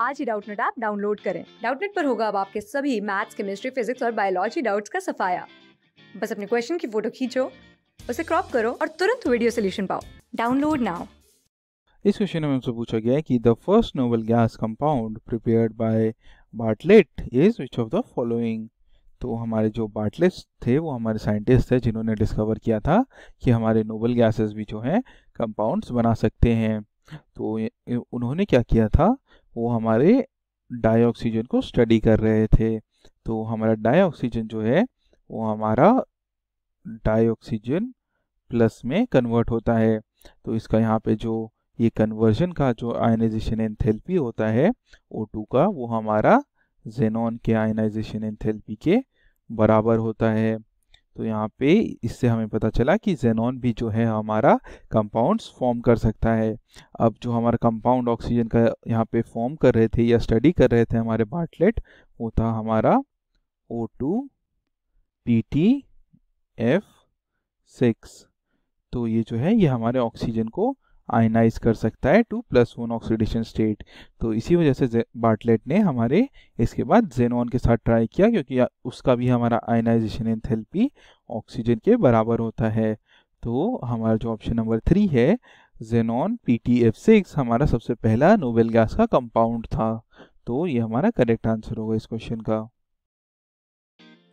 आज ही Doubtnut app download करें डाउटनेट पर होगा अब आपके सभी मैथ्स केमिस्ट्री फिजिक्स और बायोलॉजी डाउट्स का सफाया बस अपने क्वेश्चन की फोटो खींचो उसे क्रॉप करो और तुरंत वीडियो सोल्यूशन पाओ डाउनलोड नाउ इस क्वेश्चन में हमसे पूछा गया है कि the first noble gas compound prepared by Bartlett is which of the following तो हमारे जो बार्टलेट थे वो हमारे साइंटिस्ट थे जिन्होंने डिस्कवर किया था कि हमारे नोबल गैसेस भी जो हैं कंपाउंड्स बना सकते हैं तो उन्होंने क्या किया था वो हमारे डाइऑक्सीजन को स्टडी कर रहे थे तो हमारा डाइऑक्सीजन जो है वो हमारा डाइऑक्सीजन प्लस में कन्वर्ट होता है तो इसका यहाँ पे जो ये कन्वर्जन का जो आयनाइजेशन एंथेल्पी होता है O2 का वो हमारा जेनॉन के आयनाइजेशन एंथेल्पी के बराबर होता है तो यहाँ पे इससे हमें पता चला कि जेनॉन भी जो है हमारा कंपाउंड्स फॉर्म कर सकता है अब जो हमारा कंपाउंड ऑक्सीजन का यहाँ पे फॉर्म कर रहे थे या स्टडी कर रहे थे हमारे बाटलेट वो था हमारा O two P T F six तो ये जो है ये हमारे ऑक्सीजन को आयनाइज कर सकता है to plus one oxidation state तो इसी वजह से बार्टलेट ने हमारे इसके बाद जेनॉन के साथ ट्राई किया क्योंकि उसका भी हमारा आयनाइजेशन थेल्पी ऑक्सीजन के बराबर होता है तो हमारा जो ऑप्शन नंबर थ्री है xenon P T F six हमारा सबसे पहला नोबेल गैस का कंपाउंड था तो ये हमारा करेक्ट आंसर होगा इस क्वेश्चन का